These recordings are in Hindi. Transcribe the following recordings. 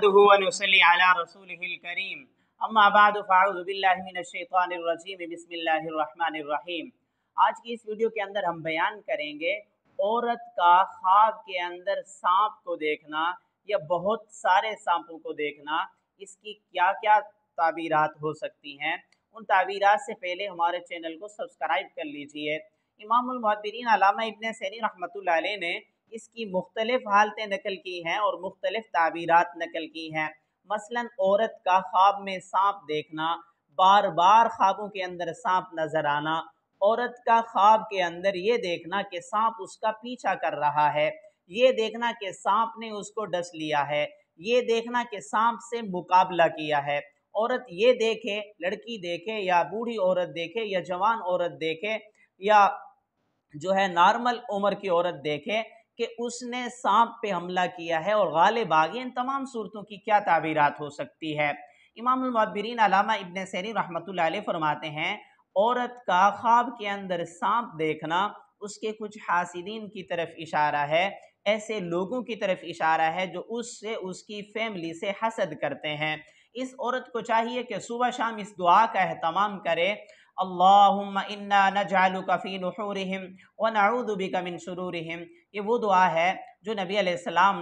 بسم الله الرحمن الرحيم आज की इस वीडियो के अंदर हम बयान करेंगे औरत का ख्वाब के अंदर सांप को देखना या बहुत सारे सांपों को देखना इसकी क्या क्या ताबीरात हो सकती हैं उन ताबीरात से पहले हमारे चैनल को सब्सक्राइब कर लीजिए इमाम इमामबिरीन इबन सैनी रहमत ने इसकी मुख्तलिफ हालतें नकल की हैं और मुख्तलिफ ताबीरत नकल की हैं मसलन औरत का ख्वाब में सांप देखना बार बार ख्वाबों के अंदर सांप नज़र आना औरत का ख्वाब के अंदर ये देखना कि सांप उसका पीछा कर रहा है ये देखना कि सांप ने उसको डस लिया है ये देखना कि सांप से मुकाबला किया है औरत ये देखे लड़की देखे या बूढ़ी औरत देखे या जवान औरत देखे या जो है नॉर्मल उम्र की औरत देखे कि उसने सांप पे हमला किया है और गालिब बाग़े इन तमाम सूरतों की क्या ताबीरत हो सकती है इमामबिरीन अलामा इबन सैनी रहमत फरमाते हैं औरत का ख्वाब के अंदर सांप देखना उसके कुछ हासिदीन की तरफ इशारा है ऐसे लोगों की तरफ इशारा है जो उससे उसकी फैमिली से हसद करते हैं इस औरत को चाहिए कि सुबह शाम इस दुआ का अहतमाम करे अल्ला न नजालुका फी नुहूरिहिम व नऊदु का मिन शुरूरिहिम ये वो दुआ है जो नबी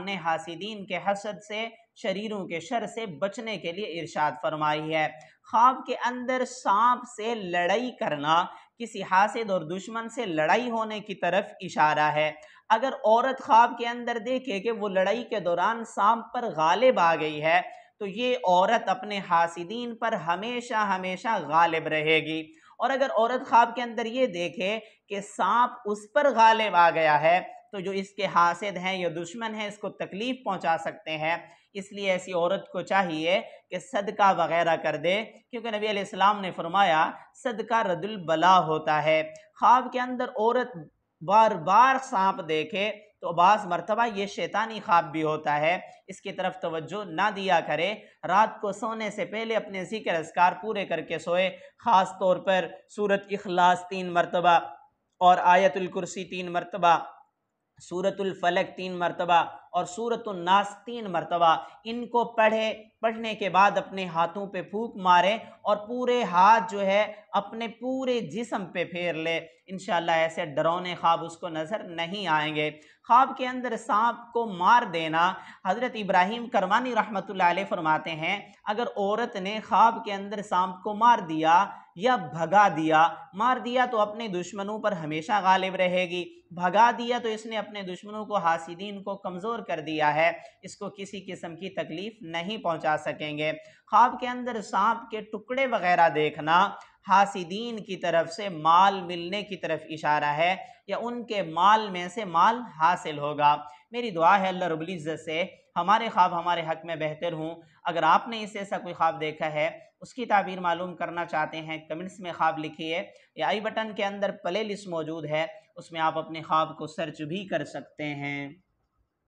ने हासिदीन के हसद से शरीरों के शर से बचने के लिए इरशाद फरमाई है ख्वाब के अंदर सांप से लड़ाई करना किसी हासिद और दुश्मन से लड़ाई होने की तरफ इशारा है अगर औरत ख्वाब के अंदर देखे कि वो लड़ाई के दौरान सांप पर गालिब आ गई है तो ये औरत अपने हासिदीन पर हमेशा हमेशा गालिब रहेगी और अगर औरत ख्वाब के अंदर ये देखे कि सांप उस पर गालिब आ गया है तो जो इसके हासिद हैं या दुश्मन हैं इसको तकलीफ़ पहुंचा सकते हैं इसलिए ऐसी औरत को चाहिए कि सदका वगैरह कर दे क्योंकि नबी अलैहिस्सलाम ने फरमाया सदका रदुल बला होता है ख्वाब के अंदर औरत बार बार सांप देखे तो बास मरतबा ये शैतानी ख्वाब भी होता है इसकी तरफ तवज्जो ना दिया करे रात को सोने से पहले अपने ज़िक्र असकार पूरे करके सोए ख़ास तौर पर सूरत इखलास तीन मरतबा और आयतुल कुर्सी तीन मरतबा सूरतुल फलक तीन मरतबा और सूरत नास तीन मरतबा इनको पढ़े पढ़ने के बाद अपने हाथों पे फूक मारे और पूरे हाथ जो है अपने पूरे जिसम पे फेर ले इन ऐसे डरौने ख्वाब उसको नज़र नहीं आएंगे ख्वाब के अंदर सांप को मार देना हज़रत इब्राहिम करवानी रहमत फरमाते हैं अगर औरत ने ख्वाब के अंदर सांप को मार दिया या भगा दिया मार दिया तो अपने दुश्मनों पर हमेशा गालिब रहेगी भगा दिया तो इसने अपने दुश्मनों को हासिदीन को कमज़ोर कर दिया है इसको किसी किस्म की तकलीफ नहीं पहुंचा सकेंगे ख्वाब के अंदर सांप के टुकड़े वगैरह देखना हासिदीन की तरफ से माल मिलने की तरफ इशारा है या उनके माल में से माल हासिल होगा मेरी दुआ है अल्लाह रबुल्ज़त से हमारे ख्वाब हमारे हक में बेहतर हों अगर आपने इस ऐसा कोई ख्वाब देखा है उसकी ताबीर मालूम करना चाहते हैं कमेंट्स में ख्वाब लिखिए या आई बटन के अंदर प्ले लिस्ट मौजूद है उसमें आप अपने ख्वाब को सर्च भी कर सकते हैं